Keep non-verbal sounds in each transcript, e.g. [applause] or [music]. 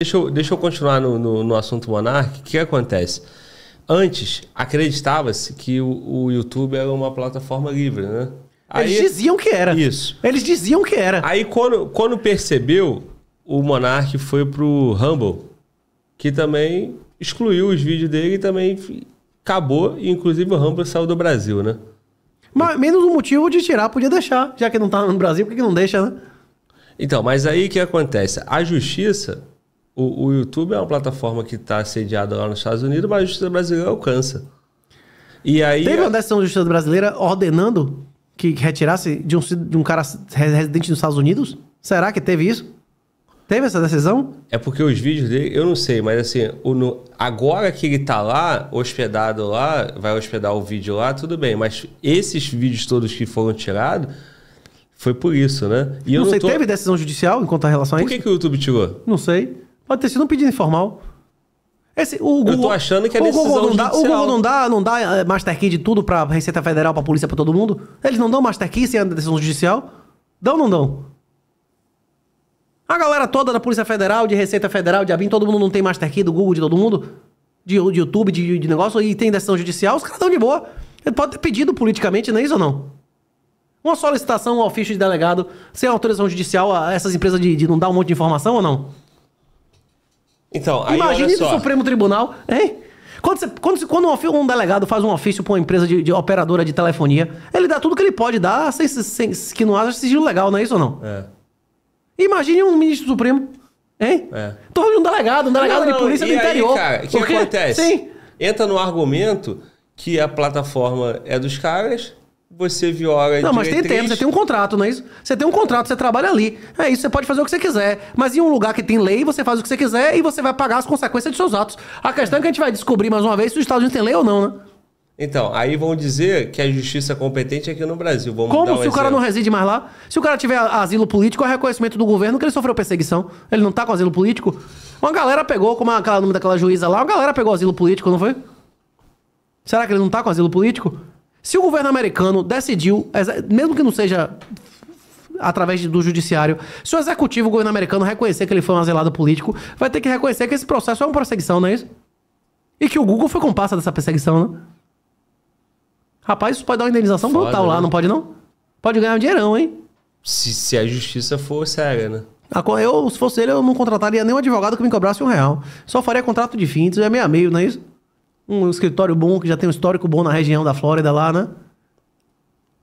Deixa eu, deixa eu continuar no, no, no assunto Monark. O que acontece? Antes, acreditava-se que o, o, YouTube era uma plataforma livre, né? Aí, Eles diziam que era. Isso. Eles diziam que era. Aí, quando, quando percebeu, o Monark foi pro Humble, que também excluiu os vídeos dele e também acabou. E, inclusive, o Humble saiu do Brasil, né? Mas menos um motivo de tirar, podia deixar. Já que não tá no Brasil, por que não deixa, né? Então, mas aí o que acontece? A justiça o, o YouTube é uma plataforma que está sediada lá nos Estados Unidos, mas a justiça brasileira alcança. E aí. Teve uma decisão da justiça brasileira ordenando que retirasse de um, de um cara residente nos Estados Unidos? Será que teve isso? Teve essa decisão? É porque os vídeos dele, eu não sei, mas assim, o, no, agora que ele tá lá, hospedado lá, vai hospedar o vídeo lá, tudo bem, mas esses vídeos todos que foram tirados, foi por isso, né? E não, eu sei, não tô... teve decisão judicial em quanto a relação a por isso? Por que, que o YouTube tirou? Não sei. Pode ter sido um pedido informal. Esse, o Google, eu tô achando que é o Google não dá, judicial. O Google não dá, não dá eh, Master Key de tudo pra Receita Federal, pra polícia, pra todo mundo? Eles não dão Master Key sem a é decisão judicial? Dão ou não dão? A galera toda da Polícia Federal, de Receita Federal, de ABIN, todo mundo não tem Master Key do Google, de todo mundo? De, de YouTube, de, de, negócio, e tem decisão judicial, os caras dão de boa. Ele pode ter pedido politicamente, não é isso ou não? Uma solicitação ao ofício de delegado, sem autorização judicial, essas empresas de, de não dar um monte de informação ou não? Então, aí Imagine olha só. o Supremo Tribunal, hein? Quando, você, quando, quando um, um, delegado faz um ofício para uma empresa de, de, operadora de telefonia, ele dá tudo que ele pode dar sem, sem, sem que não haja sigilo legal, não é isso ou não? É. Imagine um ministro supremo, hein? É. um delegado, um delegado não, de polícia do aí, interior. o que acontece? Sim. Entra no argumento que a plataforma é dos caras você viola Não, mas tem tempo, você tem um contrato, não é isso? Você tem um contrato, você trabalha ali. É isso, você pode fazer o que você quiser. Mas em um lugar que tem lei, você faz o que você quiser e você vai pagar as consequências dos seus atos. A questão é que a gente vai descobrir mais uma vez se os Estados Unidos tem lei ou não, né? Então, aí vão dizer que a justiça competente é aqui no Brasil. Vamos Como um se exemplo. o cara não reside mais lá? Se o cara tiver asilo político, é reconhecimento do governo que ele sofreu perseguição. Ele não tá com asilo político? Uma galera pegou, como aquela nome daquela juíza lá, uma galera pegou asilo político, não foi? Será que ele não tá com asilo político? Se o governo americano decidiu, mesmo que não seja através do judiciário, se o executivo, o governo americano, reconhecer que ele foi um azelado político, vai ter que reconhecer que esse processo é uma perseguição, não é isso? E que o Google foi comparsa dessa perseguição, né? Rapaz, isso pode dar uma indenização Foda, brutal lá, né? não pode não? Pode ganhar um dinheirão, hein? Se, se a justiça for séria, né? Ah, eu, se fosse ele, eu não contrataria nenhum advogado que me cobrasse um real. Só faria contrato de fim, é meio a meio, não é isso? um escritório bom, que já tem um histórico bom na região da Flórida lá, né?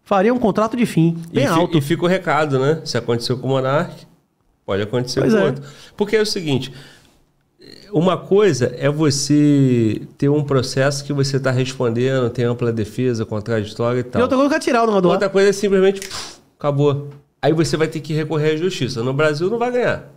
Faria um contrato de fim, bem e alto. Fi, e fica o recado, né? Se aconteceu com o Monark, pode acontecer pois com é. outro. Porque é o seguinte, uma coisa é você ter um processo que você está respondendo, tem ampla defesa, contraditória e tal. E outra coisa é tirar o nome Outra coisa é simplesmente puf, acabou. Aí você vai ter que recorrer à justiça. No Brasil não vai ganhar.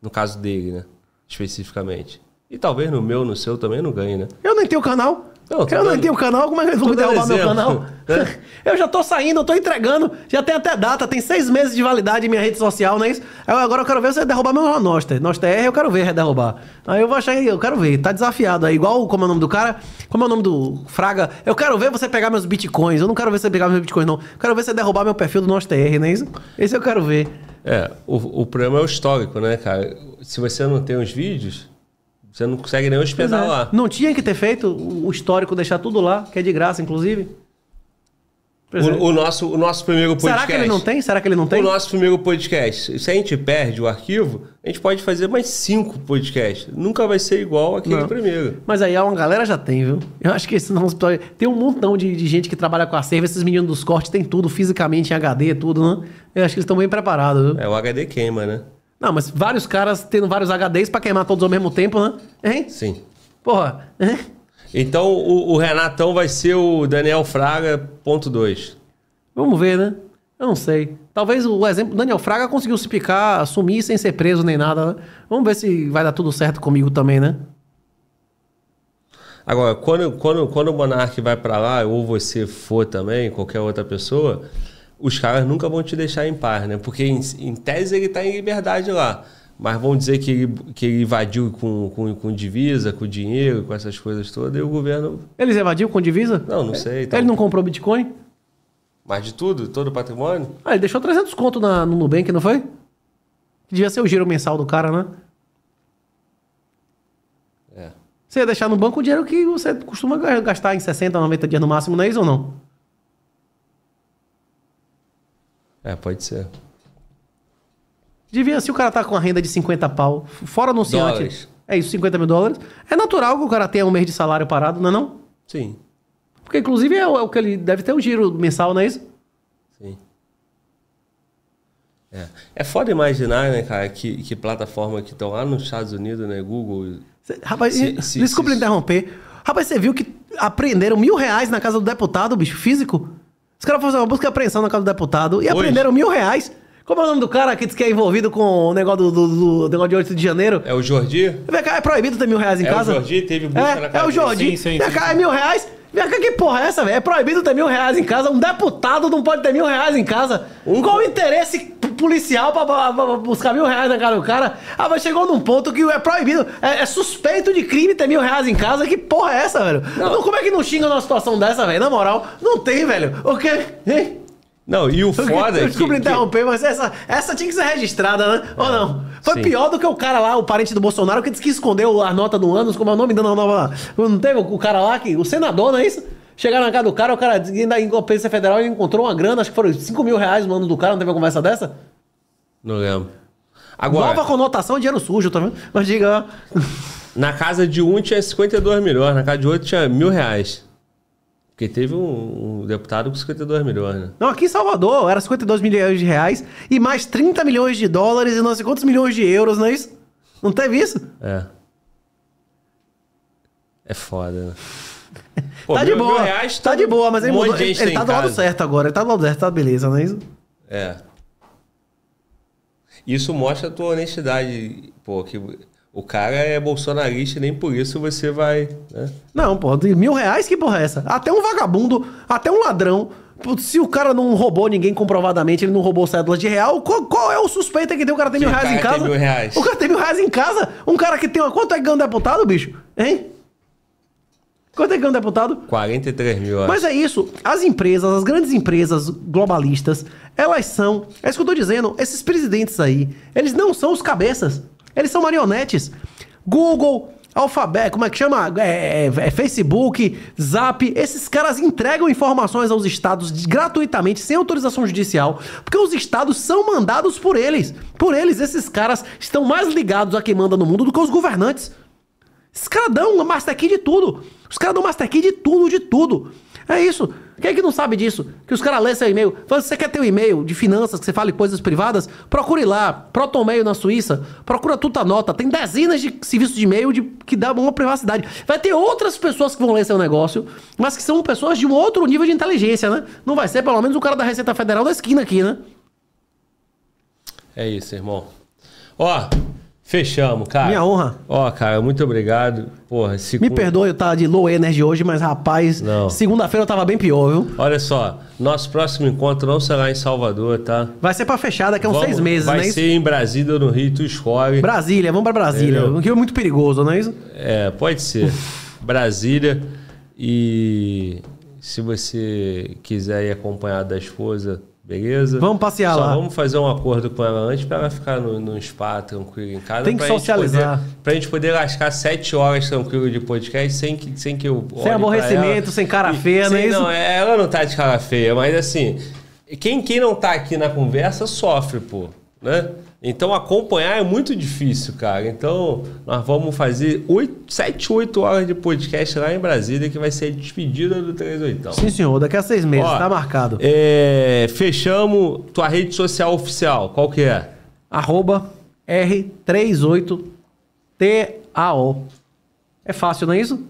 No caso dele, né? Especificamente. E talvez no meu, no seu também não ganhe, né? Eu nem tenho canal. Não, eu, eu nem tenho canal, como é que eles vão derrubar exemplo, meu canal? Né? [laughs] eu já tô saindo, eu tô entregando, já tem até data, tem seis meses de validade em minha rede social, não é isso? Eu, agora eu quero ver você derrubar meu Noster. Noster R, eu quero ver derrubar. Aí eu vou achar, eu quero ver, tá desafiado aí, igual como é o nome do cara, como é o nome do Fraga, eu quero ver você pegar meus bitcoins, eu não quero ver você pegar meus bitcoins não, eu quero ver você derrubar meu perfil do Noster R, não é isso? Esse eu quero ver. É, o, o problema é o histórico, né, cara? Se você não tem os vídeos você não consegue nem hospedar é. lá. Não tinha que ter feito o histórico, deixar tudo lá, que é de graça, inclusive. O, é. o, nosso, o nosso primeiro podcast. Será que ele não tem? Será que ele não tem? O nosso primeiro podcast. Se a gente perde o arquivo, a gente pode fazer mais cinco podcasts. Nunca vai ser igual aquele não. primeiro. Mas aí uma galera já tem, viu? Eu acho que esse nosso Tem um montão de, de gente que trabalha com a serva. Esses meninos dos cortes têm tudo fisicamente em HD, tudo, né? Eu acho que eles estão bem preparados, viu? É, o HD queima, né? Não, mas vários caras tendo vários HDs para queimar todos ao mesmo tempo, né? Hein? Sim. Porra. Hein? Então o, o Renatão vai ser o Daniel Fraga, ponto 2. Vamos ver, né? Eu não sei. Talvez o exemplo. Daniel Fraga conseguiu se picar, sumir sem ser preso nem nada. Né? Vamos ver se vai dar tudo certo comigo também, né? Agora, quando, quando, quando o Monark vai para lá, ou você for também, qualquer outra pessoa, os caras nunca vão te deixar em paz, né? Porque em, em tese ele está em liberdade lá. Mas vão dizer que ele, que ele invadiu com, com, com, divisa, com dinheiro, com essas coisas todas, e o governo. Eles evadiu com divisa? Não, não é. sei. Então... Ele tá não comprou Bitcoin? Mas de tudo? Todo o patrimônio? Ah, ele deixou 300 conto na, no Nubank, não foi? Devia ser o giro mensal do cara, né? É. Você ia deixar no banco o dinheiro que você costuma gastar em 60, 90 dias no máximo, não é isso ou não? É, pode ser. Devia, se o cara tá com a renda de 50 pau, fora anunciante. Dólares. É isso, 50 mil dólares. É natural que o cara tenha um mês de salário parado, não é não? Sim. Porque, inclusive, é o, é o que ele deve ter um giro mensal, não é isso? Sim. É, é foda imaginar, né, cara, que, que plataforma que estão lá nos Estados Unidos, né? Google. Cê, rapaz, se, [laughs] se, desculpa se, interromper. Rapaz, você viu que aprenderam mil reais na casa do deputado, bicho, físico? Os caras foram fazer uma busca e apreensão na casa do deputado e Hoje? aprenderam mil reais. Como é o nome do cara que diz que é envolvido com o negócio do, do, do negócio de 8 de janeiro? É o Jordi? Vem cá, é proibido ter mil reais em é casa. É o Jordi, teve busca é, na casa. É o Jordi. Sim, sim, Vem cá, é sim. é mil reais. Vem cá, que porra é essa, velho? É proibido ter mil reais em casa. Um deputado não pode ter mil reais em casa. Um Qual o interesse policial pra, pra, pra, buscar mil reais na cara do cara. Ah, mas chegou num ponto que é proibido, é, é suspeito de crime ter mil reais em casa. Que porra é essa, velho? Não. Então, como é que não xinga numa situação dessa, velho? Na moral, não tem, velho. O quê? Hein? Não, e o [laughs] foda é que... Desculpa interromper, mas essa, essa tinha que ser registrada, né? É, Ou não? Foi sim. pior do que o cara lá, o parente do Bolsonaro, que disse que escondeu a nota do Anos, como é o nome da nova... Não teve o cara lá, que, o senador, não é isso? Chegaram na casa do cara, o cara ainda em Polícia Federal encontrou uma grana, acho que foram 5 mil reais no ano do cara, não teve uma conversa dessa? Não lembro. Agora, Nova conotação, dinheiro sujo, tá vendo? Mas diga. [laughs] na casa de um tinha 52 milhões, na casa de outro tinha mil reais. Porque teve um, um, deputado com 52 milhões, né? Não, aqui em Salvador era 52 milhões de reais e mais 30 milhões de dólares e não sei quantos milhões de euros, não é isso? Não teve isso? É. É foda, né? Pô, tá mil, de boa. Reais, tá, de boa, mas ele, mudou, ele, ele tá do lado certo agora. Ele tá do lado certo, tá beleza, não é isso? É. Isso mostra a tua honestidade, pô, que o cara é bolsonarista e nem por isso você vai. Né? Não, pô, de mil reais, que porra é essa? Até um vagabundo, até um ladrão. Se o cara não roubou ninguém comprovadamente, ele não roubou cédulas de real, qual, qual é o suspeito é que tem? O cara tem mil reais em casa? Mil reais. O cara tem mil reais em casa? Um cara que tem uma. Quanto é que ganha um deputado, bicho? Hein? Quanto é que ganha é um deputado? 43 mil, acho. Mas é isso. As empresas, as grandes empresas globalistas, elas são. É isso que eu tô dizendo. Esses presidentes aí, eles não são os cabeças. Eles são marionetes. Google, Alphabet, como é que chama? É, é, é Facebook, Zap. Esses caras entregam informações aos estados gratuitamente, sem autorização judicial, porque os estados são mandados por eles. Por eles, esses caras estão mais ligados a quem manda no mundo do que os governantes os caras dão Master Key de tudo. Os caras dão Master Key de tudo, de tudo. É isso. Quem é que não sabe disso? Que os caras lêem seu e-mail. Fala, você quer ter um e-mail de finanças, que você fale coisas privadas, procure lá. Protonmail na Suíça. Procura Tuta Nota. Tem dezenas de serviços de e-mail de, que dá uma privacidade. Vai ter outras pessoas que vão ler seu negócio, mas que são pessoas de um outro nível de inteligência, né? Não vai ser pelo menos o cara da Receita Federal da esquina aqui, né? É isso, irmão. Ó, Fechamos, cara. Minha honra. Ó, cara, muito obrigado. Porra, segunda... Me perdoe eu tava de low energy hoje, mas rapaz, segunda-feira eu tava bem pior, viu? Olha só, nosso próximo encontro não será em Salvador, tá? Vai ser pra fechar daqui a uns vamos, seis meses, né? Vai é ser em Brasília, no Rio, tu escolhe. Brasília, vamos pra Brasília. Entendeu? Rio é muito perigoso, não é isso? É, pode ser. [laughs] Brasília e se você quiser ir acompanhado da esposa, Beleza? Vamos passear Só lá. vamos fazer um acordo com ela antes para ela ficar no, no spa tranquilo em casa. Tem que pra socializar. Para a gente poder lascar sete horas tranquilo de podcast sem que, sem que eu. Sem aborrecimento, sem cara feia, e, não é isso? Não, é, ela não tá de cara feia, mas assim, quem, quem não tá aqui na conversa sofre, pô. Né? Então acompanhar é muito difícil, cara. Então nós vamos fazer 8, 7, 8 horas de podcast lá em Brasília, que vai ser a despedida do 38. Sim, senhor, daqui a seis meses, Ó, tá marcado. É, fechamos tua rede social oficial, qual que é? Arroba R38TAO. É fácil, não é isso?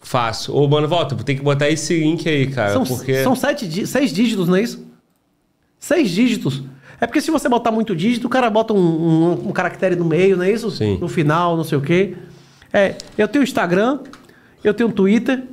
Fácil. Ô, mano, volta, tem que botar esse link aí, cara. São, porque... são sete, seis dígitos, não é isso? Seis dígitos. É porque se você botar muito dígito, o cara bota um, um, um caractere no meio, não é isso? Sim. No final, não sei o quê. É, eu tenho Instagram, eu tenho Twitter.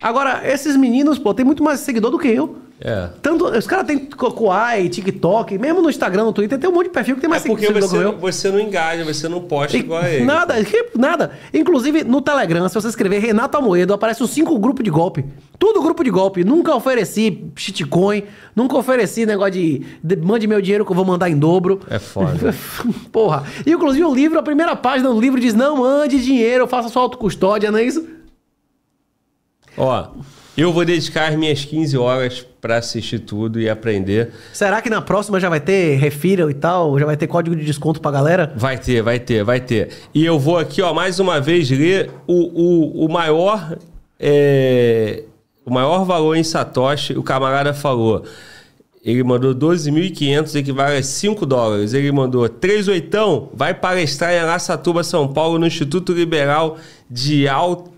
Agora, esses meninos, pô, tem muito mais seguidor do que eu. É. Tanto, os caras têm Koai, TikTok, mesmo no Instagram, no Twitter, tem um monte de perfil que tem mais é porque você, não, você não engaja, você não posta e, igual a ele. Nada, nada. Inclusive, no Telegram, se você escrever Renato Amoedo, aparece os cinco grupos de golpe. Tudo grupo de golpe. Nunca ofereci shitcoin, nunca ofereci negócio de, de mande meu dinheiro que eu vou mandar em dobro. É foda. [laughs] Porra. E, inclusive, o livro, a primeira página do livro diz: não mande dinheiro, faça sua autocustódia, não é isso? Ó. Eu vou dedicar minhas 15 horas para assistir tudo e aprender. Será que na próxima já vai ter refira e tal? Já vai ter código de desconto a galera? Vai ter, vai ter, vai ter. E eu vou aqui, ó, mais uma vez ler o, o, o maior. É, o maior valor em Satoshi, o camarada falou. Ele mandou 12.500, equivale a 5 dólares. Ele mandou 3 oitão, vai palestrar em Araçatuba, São Paulo, no Instituto Liberal de Alto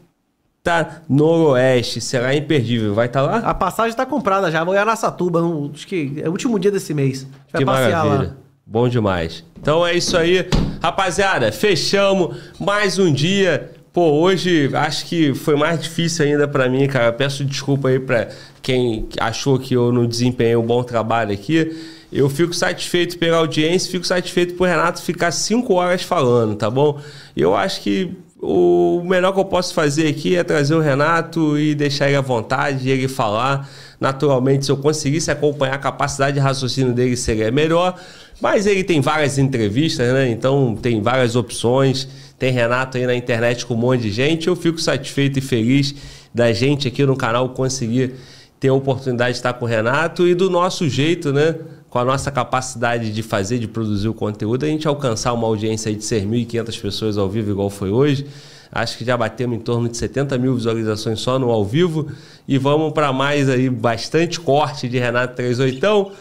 tá noroeste, será imperdível. Vai estar tá lá? A passagem tá comprada já. Vou ir a tuba acho que é o último dia desse mês. A que maravilha. Lá. Bom demais. Então é isso aí. Rapaziada, fechamos mais um dia. Pô, hoje acho que foi mais difícil ainda para mim, cara. Peço desculpa aí para quem achou que eu não desempenhei um bom trabalho aqui. Eu fico satisfeito pela audiência, fico satisfeito por Renato ficar cinco horas falando, tá bom? Eu acho que o melhor que eu posso fazer aqui é trazer o Renato e deixar ele à vontade, ele falar. Naturalmente, se eu conseguisse acompanhar a capacidade de raciocínio dele, seria melhor. Mas ele tem várias entrevistas, né? Então tem várias opções. Tem Renato aí na internet com um monte de gente. Eu fico satisfeito e feliz da gente aqui no canal conseguir ter a oportunidade de estar com o Renato e do nosso jeito, né? com a nossa capacidade de fazer, de produzir o conteúdo, a gente alcançar uma audiência de 6.500 pessoas ao vivo, igual foi hoje. Acho que já batemos em torno de 70 mil visualizações só no ao vivo. E vamos para mais aí, bastante corte de Renato 38.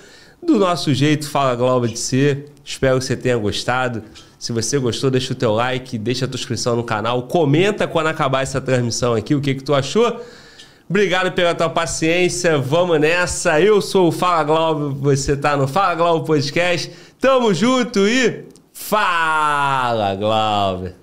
Do nosso jeito, fala Globo de ser. Espero que você tenha gostado. Se você gostou, deixa o teu like, deixa a tua inscrição no canal, comenta quando acabar essa transmissão aqui, o que, que tu achou. Obrigado pela tua paciência. Vamos nessa. Eu sou o Fala Globo. você tá no Fala Globo Podcast. Tamo junto e fala, Glauber.